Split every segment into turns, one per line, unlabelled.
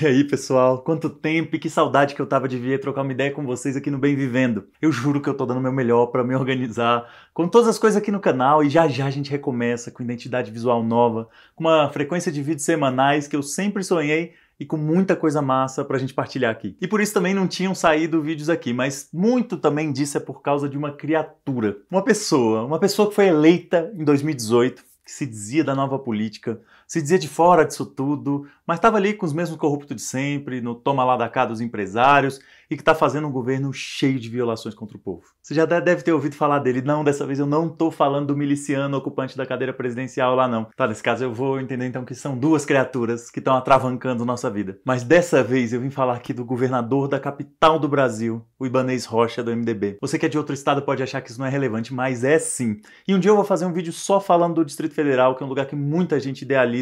E aí, pessoal? Quanto tempo e que saudade que eu tava de vir trocar uma ideia com vocês aqui no Bem Vivendo. Eu juro que eu tô dando o meu melhor para me organizar com todas as coisas aqui no canal e já já a gente recomeça com identidade visual nova, com uma frequência de vídeos semanais que eu sempre sonhei e com muita coisa massa pra gente partilhar aqui. E por isso também não tinham saído vídeos aqui, mas muito também disso é por causa de uma criatura, uma pessoa, uma pessoa que foi eleita em 2018, que se dizia da nova política, se dizia de fora disso tudo, mas estava ali com os mesmos corruptos de sempre, no toma lá da cá dos empresários e que está fazendo um governo cheio de violações contra o povo. Você já deve ter ouvido falar dele. Não, dessa vez eu não estou falando do miliciano ocupante da cadeira presidencial lá, não. Tá, nesse caso eu vou entender então que são duas criaturas que estão atravancando nossa vida. Mas dessa vez eu vim falar aqui do governador da capital do Brasil, o Ibanês Rocha do MDB. Você que é de outro estado pode achar que isso não é relevante, mas é sim. E um dia eu vou fazer um vídeo só falando do Distrito Federal, que é um lugar que muita gente idealiza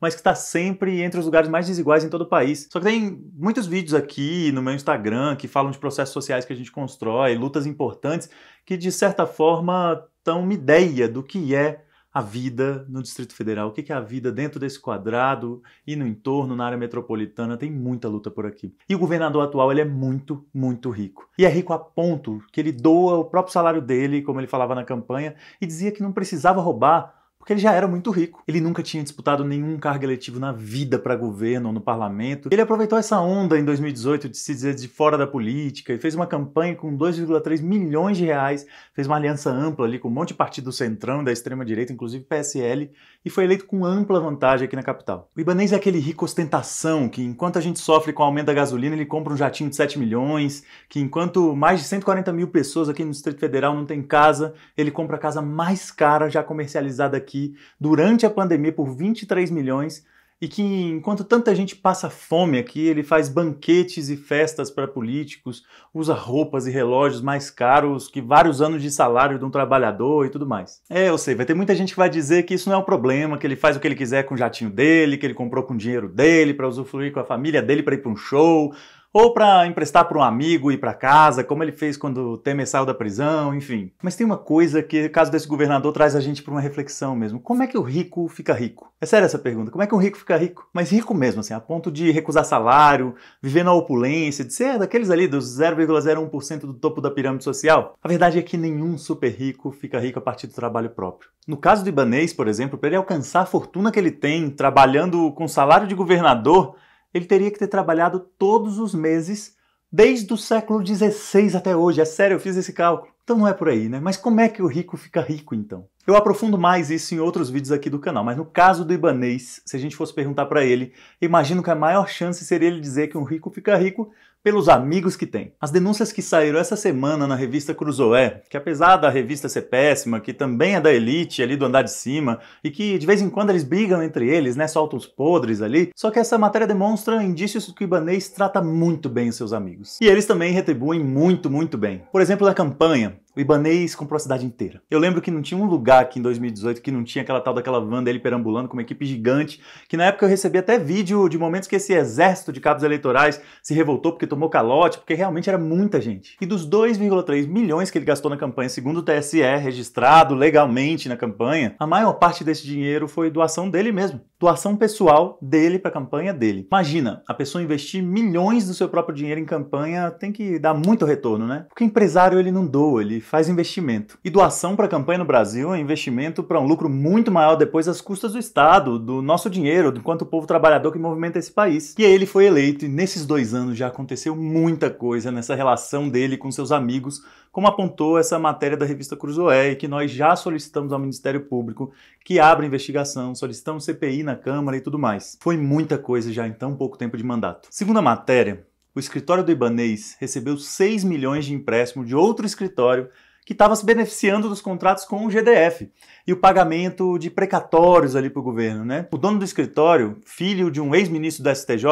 mas que está sempre entre os lugares mais desiguais em todo o país. Só que tem muitos vídeos aqui no meu Instagram que falam de processos sociais que a gente constrói, lutas importantes, que de certa forma dão uma ideia do que é a vida no Distrito Federal, o que é a vida dentro desse quadrado e no entorno, na área metropolitana, tem muita luta por aqui. E o governador atual, ele é muito, muito rico. E é rico a ponto que ele doa o próprio salário dele, como ele falava na campanha, e dizia que não precisava roubar porque ele já era muito rico. Ele nunca tinha disputado nenhum cargo eletivo na vida para governo ou no parlamento. Ele aproveitou essa onda em 2018 de se dizer de fora da política e fez uma campanha com 2,3 milhões de reais, fez uma aliança ampla ali com um monte de partido do centrão da extrema direita, inclusive PSL, e foi eleito com ampla vantagem aqui na capital. O Ibanês é aquele rico ostentação que enquanto a gente sofre com o aumento da gasolina, ele compra um jatinho de 7 milhões, que enquanto mais de 140 mil pessoas aqui no Distrito Federal não tem casa, ele compra a casa mais cara já comercializada aqui aqui durante a pandemia por 23 milhões e que enquanto tanta gente passa fome aqui, ele faz banquetes e festas para políticos, usa roupas e relógios mais caros que vários anos de salário de um trabalhador e tudo mais. É, eu sei, vai ter muita gente que vai dizer que isso não é um problema, que ele faz o que ele quiser com o jatinho dele, que ele comprou com o dinheiro dele para usufruir com a família dele para ir para um show, ou para emprestar para um amigo ir para casa, como ele fez quando o Temer saiu da prisão, enfim. Mas tem uma coisa que o caso desse governador traz a gente para uma reflexão mesmo. Como é que o rico fica rico? É séria essa pergunta. Como é que um rico fica rico? Mas rico mesmo, assim, a ponto de recusar salário, viver na opulência, de ser daqueles ali dos 0,01% do topo da pirâmide social? A verdade é que nenhum super rico fica rico a partir do trabalho próprio. No caso do Ibanês, por exemplo, para ele alcançar a fortuna que ele tem trabalhando com salário de governador, ele teria que ter trabalhado todos os meses desde o século XVI até hoje. É sério, eu fiz esse cálculo. Então não é por aí, né? Mas como é que o rico fica rico então? Eu aprofundo mais isso em outros vídeos aqui do canal, mas no caso do ibanês, se a gente fosse perguntar para ele, imagino que a maior chance seria ele dizer que um rico fica rico pelos amigos que tem. As denúncias que saíram essa semana na revista Cruzoé, que apesar da revista ser péssima, que também é da elite ali do andar de cima, e que de vez em quando eles brigam entre eles, né, soltam os podres ali, só que essa matéria demonstra indícios que o Ibanês trata muito bem os seus amigos. E eles também retribuem muito, muito bem. Por exemplo, na campanha, o Ibanês comprou a cidade inteira. Eu lembro que não tinha um lugar aqui em 2018 que não tinha aquela tal daquela van dele perambulando com uma equipe gigante, que na época eu recebi até vídeo de momentos que esse exército de cabos eleitorais se revoltou porque tomou calote, porque realmente era muita gente. E dos 2,3 milhões que ele gastou na campanha, segundo o TSE, registrado legalmente na campanha, a maior parte desse dinheiro foi doação dele mesmo doação pessoal dele para a campanha dele. Imagina, a pessoa investir milhões do seu próprio dinheiro em campanha tem que dar muito retorno, né? Porque empresário ele não doa, ele faz investimento. E doação para campanha no Brasil é investimento para um lucro muito maior depois das custas do Estado, do nosso dinheiro, do quanto o povo trabalhador que movimenta esse país. E aí ele foi eleito e nesses dois anos já aconteceu muita coisa nessa relação dele com seus amigos, como apontou essa matéria da revista Cruzoé, e que nós já solicitamos ao Ministério Público que abra investigação, solicitamos CPI na Câmara e tudo mais. Foi muita coisa já em tão pouco tempo de mandato. Segundo a matéria, o escritório do Ibanês recebeu 6 milhões de empréstimo de outro escritório que estava se beneficiando dos contratos com o GDF e o pagamento de precatórios ali para o governo. Né? O dono do escritório, filho de um ex-ministro da STJ,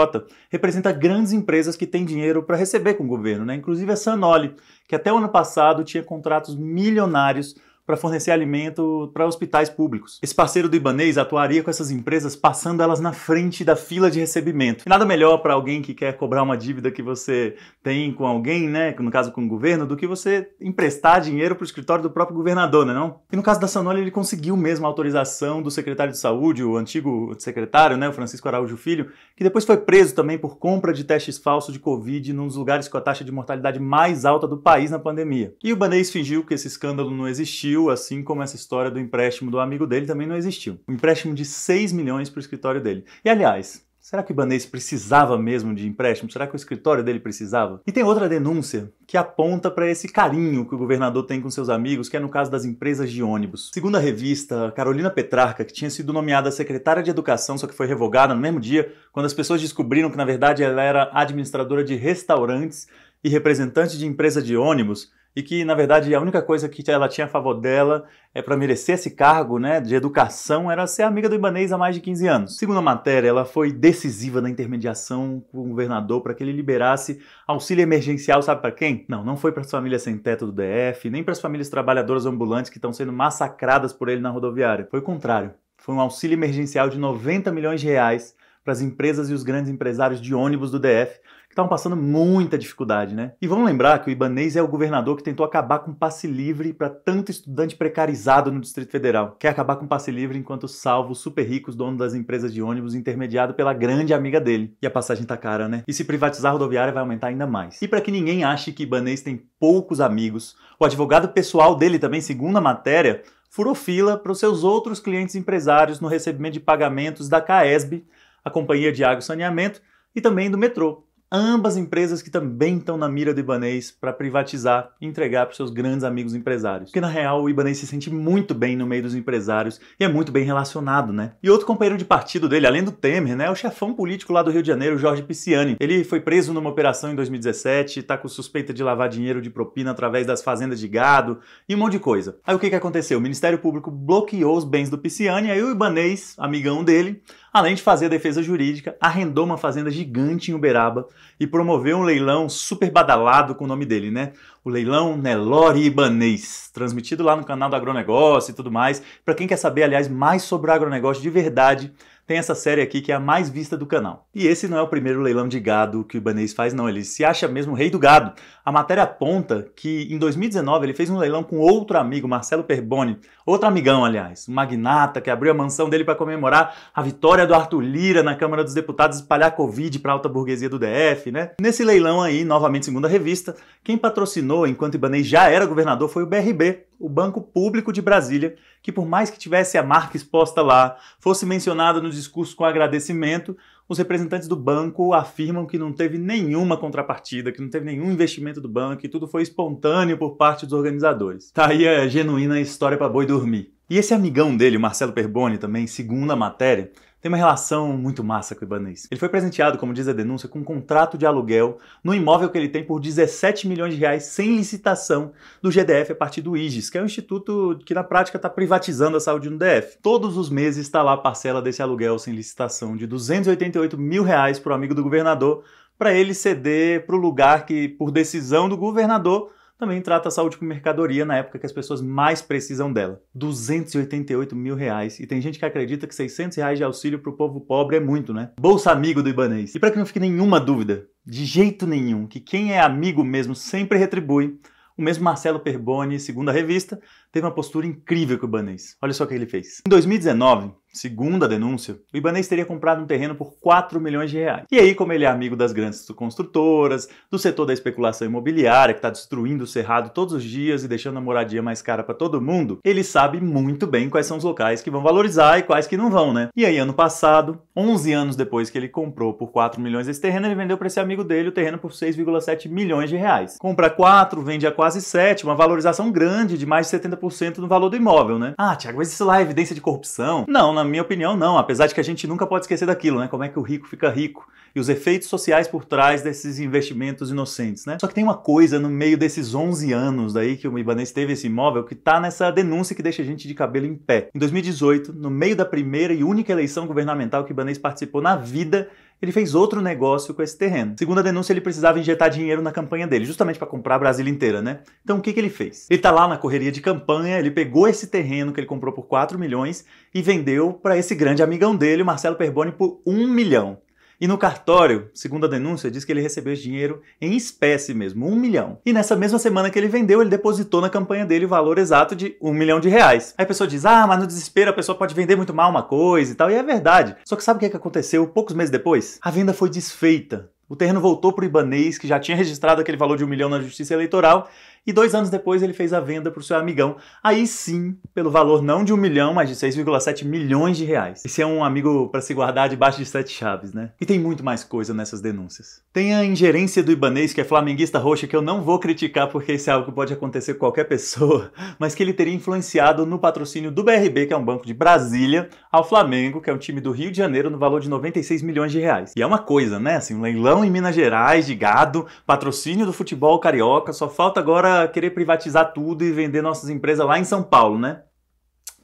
representa grandes empresas que têm dinheiro para receber com o governo, né? inclusive a Sanoli, que até o ano passado tinha contratos milionários para fornecer alimento para hospitais públicos. Esse parceiro do Ibanês atuaria com essas empresas passando elas na frente da fila de recebimento. E nada melhor para alguém que quer cobrar uma dívida que você tem com alguém, né, no caso com o governo, do que você emprestar dinheiro para o escritório do próprio governador, né, não? E no caso da Sanoli, ele conseguiu mesmo a autorização do secretário de saúde, o antigo secretário, né, o Francisco Araújo Filho, que depois foi preso também por compra de testes falsos de Covid num dos lugares com a taxa de mortalidade mais alta do país na pandemia. E o Ibanez fingiu que esse escândalo não existiu existiu, assim como essa história do empréstimo do amigo dele também não existiu. Um empréstimo de 6 milhões para o escritório dele. E aliás, Será que o Ibanez precisava mesmo de empréstimo? Será que o escritório dele precisava? E tem outra denúncia que aponta para esse carinho que o governador tem com seus amigos, que é no caso das empresas de ônibus. Segundo a revista, Carolina Petrarca, que tinha sido nomeada secretária de Educação, só que foi revogada no mesmo dia, quando as pessoas descobriram que na verdade ela era administradora de restaurantes e representante de empresa de ônibus, e que, na verdade, a única coisa que ela tinha a favor dela é para merecer esse cargo né, de educação era ser amiga do Ibanês há mais de 15 anos. Segundo a matéria, ela foi decisiva na intermediação com o governador para que ele liberasse auxílio emergencial, sabe para quem? Não, não foi para as famílias sem teto do DF, nem para as famílias trabalhadoras ambulantes que estão sendo massacradas por ele na rodoviária. Foi o contrário. Foi um auxílio emergencial de 90 milhões de reais para as empresas e os grandes empresários de ônibus do DF estavam passando muita dificuldade, né? E vamos lembrar que o Ibanês é o governador que tentou acabar com o passe livre para tanto estudante precarizado no Distrito Federal. Quer acabar com o passe livre enquanto salva os super ricos donos das empresas de ônibus intermediado pela grande amiga dele. E a passagem tá cara, né? E se privatizar a rodoviária vai aumentar ainda mais. E para que ninguém ache que Ibanês tem poucos amigos, o advogado pessoal dele também, segundo a matéria, furou fila para os seus outros clientes empresários no recebimento de pagamentos da CAESB, a Companhia de Água e Saneamento, e também do metrô ambas empresas que também estão na mira do Ibanês para privatizar e entregar para seus grandes amigos empresários. Porque na real o Ibanês se sente muito bem no meio dos empresários e é muito bem relacionado, né? E outro companheiro de partido dele, além do Temer, né, é o chefão político lá do Rio de Janeiro, Jorge Pisciani. Ele foi preso numa operação em 2017, está com suspeita de lavar dinheiro de propina através das fazendas de gado e um monte de coisa. Aí o que que aconteceu? O Ministério Público bloqueou os bens do Pisciani, aí o Ibanês, amigão dele, Além de fazer a defesa jurídica, arrendou uma fazenda gigante em Uberaba e promoveu um leilão super badalado com o nome dele, né? O leilão Nelore Ibanês, transmitido lá no canal do Agronegócio e tudo mais. Para quem quer saber, aliás, mais sobre agronegócio de verdade, tem essa série aqui que é a mais vista do canal. E esse não é o primeiro leilão de gado que o Ibanez faz, não. Ele se acha mesmo rei do gado. A matéria aponta que em 2019 ele fez um leilão com outro amigo, Marcelo Perboni, outro amigão, aliás, um magnata que abriu a mansão dele para comemorar a vitória do Arthur Lira na Câmara dos Deputados espalhar Covid para a alta burguesia do DF, né? Nesse leilão aí, novamente segunda revista, quem patrocinou enquanto Ibanez já era governador foi o BRB, o Banco Público de Brasília, que por mais que tivesse a marca exposta lá, fosse mencionada no discurso com agradecimento, os representantes do banco afirmam que não teve nenhuma contrapartida, que não teve nenhum investimento do banco, que tudo foi espontâneo por parte dos organizadores. Tá aí a genuína história para boi dormir. E esse amigão dele, Marcelo Perboni, também, segundo a matéria, tem uma relação muito massa com o Ibanez. Ele foi presenteado, como diz a denúncia, com um contrato de aluguel no imóvel que ele tem por 17 milhões de reais sem licitação do GDF a partir do IGES, que é um instituto que na prática está privatizando a saúde no DF. Todos os meses está lá a parcela desse aluguel sem licitação de 288 mil reais para o amigo do governador, para ele ceder para o lugar que, por decisão do governador, também trata a saúde como mercadoria na época que as pessoas mais precisam dela. 288 mil reais. E tem gente que acredita que 600 reais de auxílio para o povo pobre é muito, né? Bolsa Amigo do Ibanês. E para que não fique nenhuma dúvida, de jeito nenhum, que quem é amigo mesmo sempre retribui, o mesmo Marcelo Perboni, segundo a revista, teve uma postura incrível com o Ibanez. Olha só o que ele fez. Em 2019, Segundo a denúncia, o Ibanês teria comprado um terreno por 4 milhões de reais. E aí, como ele é amigo das grandes construtoras, do setor da especulação imobiliária, que está destruindo o cerrado todos os dias e deixando a moradia mais cara para todo mundo, ele sabe muito bem quais são os locais que vão valorizar e quais que não vão, né? E aí, ano passado, 11 anos depois que ele comprou por 4 milhões esse terreno, ele vendeu para esse amigo dele o terreno por 6,7 milhões de reais. Compra 4, vende a quase 7, uma valorização grande de mais de 70% no valor do imóvel, né? Ah, Tiago, mas isso lá é evidência de corrupção? Não, na minha opinião, não, apesar de que a gente nunca pode esquecer daquilo, né? Como é que o rico fica rico e os efeitos sociais por trás desses investimentos inocentes, né? Só que tem uma coisa no meio desses 11 anos daí que o Ibanez teve esse imóvel que tá nessa denúncia que deixa a gente de cabelo em pé. Em 2018, no meio da primeira e única eleição governamental que o Ibanez participou na vida, ele fez outro negócio com esse terreno. Segundo a denúncia, ele precisava injetar dinheiro na campanha dele, justamente para comprar a Brasília inteira, né? Então o que, que ele fez? Ele tá lá na correria de campanha, ele pegou esse terreno que ele comprou por 4 milhões e vendeu para esse grande amigão dele, Marcelo Perboni, por 1 milhão. E no cartório, segundo a denúncia, diz que ele recebeu esse dinheiro em espécie mesmo, um milhão. E nessa mesma semana que ele vendeu, ele depositou na campanha dele o valor exato de um milhão de reais. Aí a pessoa diz, ah, mas no desespero a pessoa pode vender muito mal uma coisa e tal, e é verdade. Só que sabe o que, é que aconteceu poucos meses depois? A venda foi desfeita. O terreno voltou para o Ibanês, que já tinha registrado aquele valor de um milhão na Justiça Eleitoral, e dois anos depois ele fez a venda para o seu amigão, aí sim, pelo valor não de um milhão, mas de 6,7 milhões de reais. Esse é um amigo para se guardar debaixo de sete chaves, né? E tem muito mais coisa nessas denúncias. Tem a ingerência do Ibanês, que é flamenguista roxo, que eu não vou criticar porque isso é algo que pode acontecer com qualquer pessoa, mas que ele teria influenciado no patrocínio do BRB, que é um banco de Brasília, ao Flamengo, que é um time do Rio de Janeiro, no valor de 96 milhões de reais. E é uma coisa, né? Assim, um leilão em Minas Gerais de gado, patrocínio do futebol carioca, só falta agora querer privatizar tudo e vender nossas empresas lá em São Paulo, né?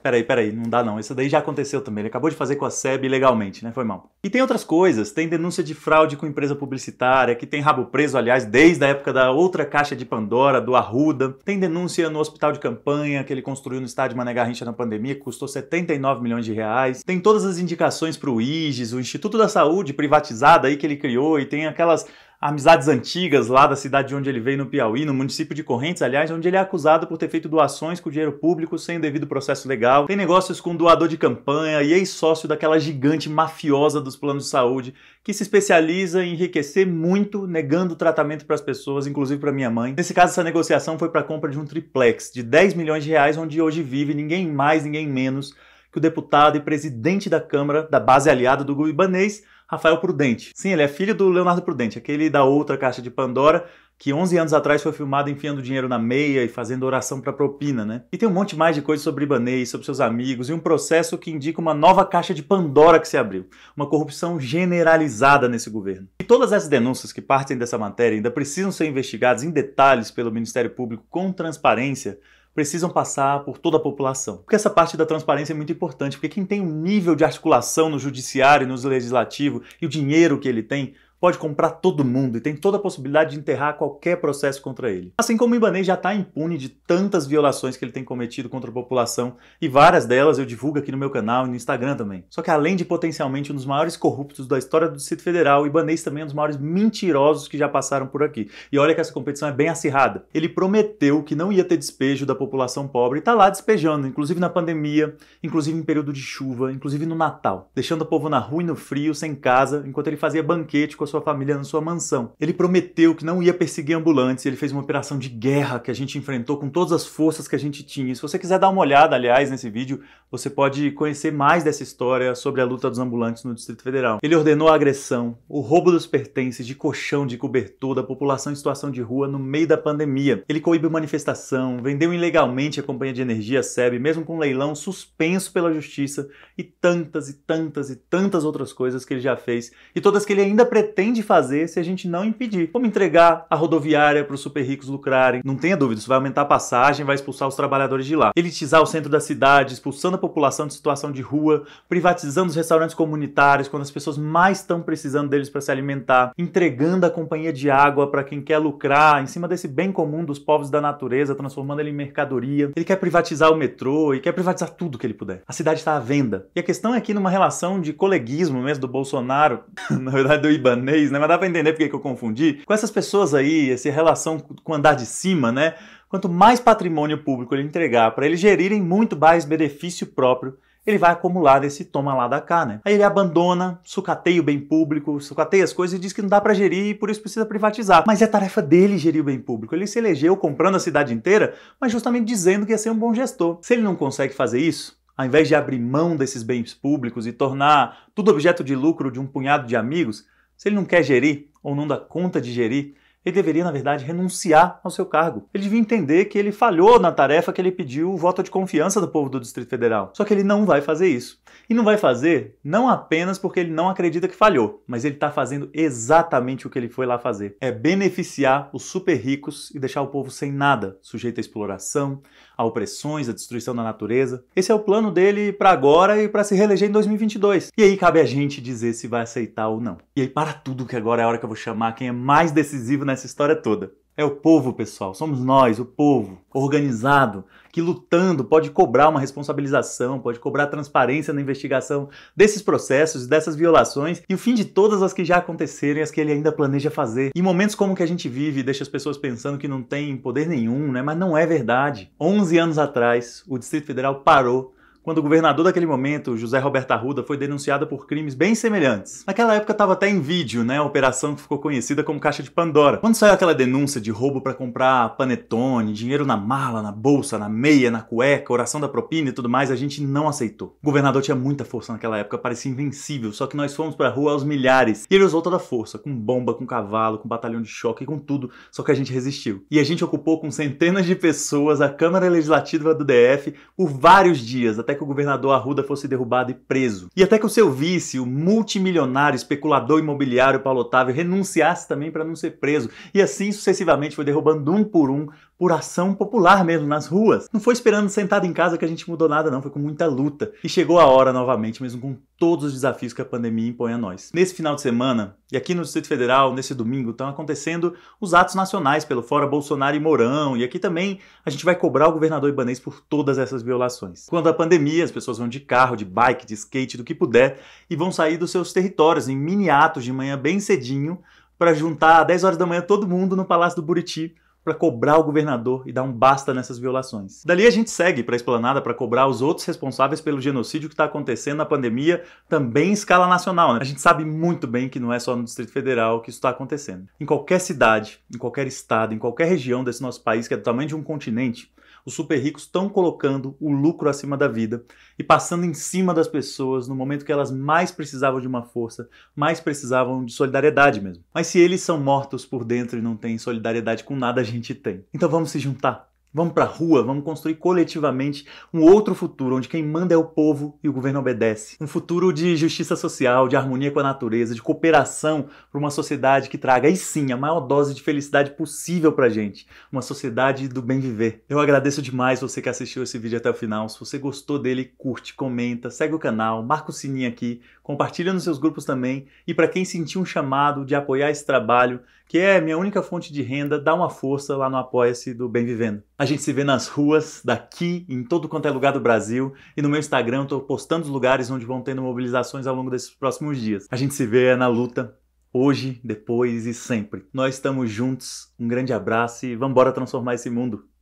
Peraí, peraí, não dá não. Isso daí já aconteceu também. Ele acabou de fazer com a SEB ilegalmente, né? Foi mal. E tem outras coisas. Tem denúncia de fraude com empresa publicitária, que tem rabo preso, aliás, desde a época da outra caixa de Pandora, do Arruda. Tem denúncia no hospital de campanha que ele construiu no estádio Mané Garrincha na pandemia, que custou 79 milhões de reais. Tem todas as indicações para o IGES, o Instituto da Saúde privatizado aí que ele criou, e tem aquelas amizades antigas lá da cidade de onde ele veio, no Piauí, no município de Correntes, aliás, onde ele é acusado por ter feito doações com dinheiro público sem o devido processo legal. Tem negócios com doador de campanha e ex-sócio daquela gigante mafiosa dos planos de saúde que se especializa em enriquecer muito negando tratamento para as pessoas, inclusive para minha mãe. Nesse caso, essa negociação foi para a compra de um triplex de 10 milhões de reais, onde hoje vive ninguém mais, ninguém menos que o deputado e presidente da Câmara da base aliada do Guibanês, Rafael Prudente. Sim, ele é filho do Leonardo Prudente, aquele da outra caixa de Pandora, que 11 anos atrás foi filmado enfiando dinheiro na meia e fazendo oração para propina, né? E tem um monte mais de coisa sobre Ibanez, sobre seus amigos e um processo que indica uma nova caixa de Pandora que se abriu, uma corrupção generalizada nesse governo. E todas essas denúncias que partem dessa matéria ainda precisam ser investigadas em detalhes pelo Ministério Público com transparência precisam passar por toda a população. Porque essa parte da transparência é muito importante, porque quem tem um nível de articulação no judiciário e no legislativo e o dinheiro que ele tem pode comprar todo mundo e tem toda a possibilidade de enterrar qualquer processo contra ele. Assim como o Ibanez já está impune de tantas violações que ele tem cometido contra a população, e várias delas eu divulgo aqui no meu canal e no Instagram também. Só que além de potencialmente um dos maiores corruptos da história do Distrito Federal, o Ibanez também é um dos maiores mentirosos que já passaram por aqui. E olha que essa competição é bem acirrada. Ele prometeu que não ia ter despejo da população pobre e está lá despejando, inclusive na pandemia, inclusive em período de chuva, inclusive no Natal, deixando o povo na rua e no frio, sem casa, enquanto ele fazia banquete com a sua família na sua mansão. Ele prometeu que não ia perseguir ambulantes, ele fez uma operação de guerra que a gente enfrentou com todas as forças que a gente tinha. Se você quiser dar uma olhada, aliás, nesse vídeo, você pode conhecer mais dessa história sobre a luta dos ambulantes no Distrito Federal. Ele ordenou a agressão, o roubo dos pertences, de colchão, de cobertor, da população em situação de rua no meio da pandemia. Ele coíbe manifestação, vendeu ilegalmente a companhia de energia SEB, mesmo com um leilão suspenso pela justiça, e tantas e tantas e tantas outras coisas que ele já fez, e todas que ele ainda pretende de fazer se a gente não impedir. Vamos entregar a rodoviária para os super ricos lucrarem. Não tenha dúvida, isso vai aumentar a passagem, vai expulsar os trabalhadores de lá. Elitizar o centro da cidade, expulsando a população de situação de rua, privatizando os restaurantes comunitários quando as pessoas mais estão precisando deles para se alimentar, entregando a companhia de água para quem quer lucrar em cima desse bem comum dos povos da natureza, transformando ele em mercadoria. Ele quer privatizar o metrô e quer privatizar tudo que ele puder. A cidade está à venda. E a questão é que numa relação de coleguismo mesmo do Bolsonaro, na verdade do Ibanez, né? Mas dá pra entender porque que eu confundi. Com essas pessoas aí, essa relação com o andar de cima, né? Quanto mais patrimônio público ele entregar para eles gerirem muito mais benefício próprio, ele vai acumular desse toma lá da cá, né? Aí ele abandona, sucateia o bem público, sucateia as coisas e diz que não dá para gerir e por isso precisa privatizar. Mas é tarefa dele gerir o bem público. Ele se elegeu comprando a cidade inteira, mas justamente dizendo que ia ser um bom gestor. Se ele não consegue fazer isso, ao invés de abrir mão desses bens públicos e tornar tudo objeto de lucro de um punhado de amigos, se ele não quer gerir ou não dá conta de gerir, ele deveria, na verdade, renunciar ao seu cargo. Ele devia entender que ele falhou na tarefa que ele pediu o voto de confiança do povo do Distrito Federal. Só que ele não vai fazer isso. E não vai fazer não apenas porque ele não acredita que falhou, mas ele está fazendo exatamente o que ele foi lá fazer: é beneficiar os super ricos e deixar o povo sem nada, sujeito à exploração, a opressões, a destruição da natureza. Esse é o plano dele para agora e para se reeleger em 2022. E aí cabe a gente dizer se vai aceitar ou não. E aí para tudo que agora é a hora que eu vou chamar quem é mais decisivo nessa história toda. É o povo, pessoal. Somos nós, o povo organizado, que lutando pode cobrar uma responsabilização, pode cobrar transparência na investigação desses processos, dessas violações e o fim de todas as que já aconteceram e as que ele ainda planeja fazer. E momentos como o que a gente vive deixa as pessoas pensando que não tem poder nenhum, né? Mas não é verdade. 11 anos atrás, o Distrito Federal parou quando o governador daquele momento, José Roberto Arruda, foi denunciado por crimes bem semelhantes. Naquela época estava até em vídeo, né, a operação que ficou conhecida como Caixa de Pandora. Quando saiu aquela denúncia de roubo para comprar panetone, dinheiro na mala, na bolsa, na meia, na cueca, oração da propina e tudo mais, a gente não aceitou. O governador tinha muita força naquela época, parecia invencível, só que nós fomos pra rua aos milhares. E ele usou toda a força, com bomba, com cavalo, com batalhão de choque, com tudo, só que a gente resistiu. E a gente ocupou com centenas de pessoas a Câmara Legislativa do DF por vários dias, até até que o governador Arruda fosse derrubado e preso. E até que o seu vice, o multimilionário especulador imobiliário Paulo Otávio, renunciasse também para não ser preso. E assim sucessivamente foi derrubando um por um por ação popular mesmo, nas ruas. Não foi esperando sentado em casa que a gente mudou nada, não. Foi com muita luta. E chegou a hora novamente, mesmo com todos os desafios que a pandemia impõe a nós. Nesse final de semana, e aqui no Distrito Federal, nesse domingo, estão acontecendo os atos nacionais pelo Fora Bolsonaro e Mourão, e aqui também a gente vai cobrar o governador Ibanês por todas essas violações. Quando a pandemia, as pessoas vão de carro, de bike, de skate, do que puder, e vão sair dos seus territórios em mini atos de manhã bem cedinho para juntar às 10 horas da manhã todo mundo no Palácio do Buriti para cobrar o governador e dar um basta nessas violações. Dali a gente segue para a esplanada para cobrar os outros responsáveis pelo genocídio que está acontecendo na pandemia, também em escala nacional. Né? A gente sabe muito bem que não é só no Distrito Federal que isso está acontecendo. Em qualquer cidade, em qualquer estado, em qualquer região desse nosso país, que é do tamanho de um continente, os super ricos estão colocando o lucro acima da vida e passando em cima das pessoas no momento que elas mais precisavam de uma força, mais precisavam de solidariedade mesmo. Mas se eles são mortos por dentro e não têm solidariedade com nada, a gente tem. Então vamos se juntar Vamos para a rua, vamos construir coletivamente um outro futuro onde quem manda é o povo e o governo obedece. Um futuro de justiça social, de harmonia com a natureza, de cooperação para uma sociedade que traga, aí sim, a maior dose de felicidade possível para gente. Uma sociedade do bem viver. Eu agradeço demais você que assistiu esse vídeo até o final. Se você gostou dele, curte, comenta, segue o canal, marca o sininho aqui, compartilha nos seus grupos também. E para quem sentiu um chamado de apoiar esse trabalho, que é minha única fonte de renda, dá uma força lá no Apoia-se do Bem Vivendo. A gente se vê nas ruas, daqui, em todo quanto é lugar do Brasil. E no meu Instagram eu postando os lugares onde vão tendo mobilizações ao longo desses próximos dias. A gente se vê na luta, hoje, depois e sempre. Nós estamos juntos. Um grande abraço e vamos embora transformar esse mundo.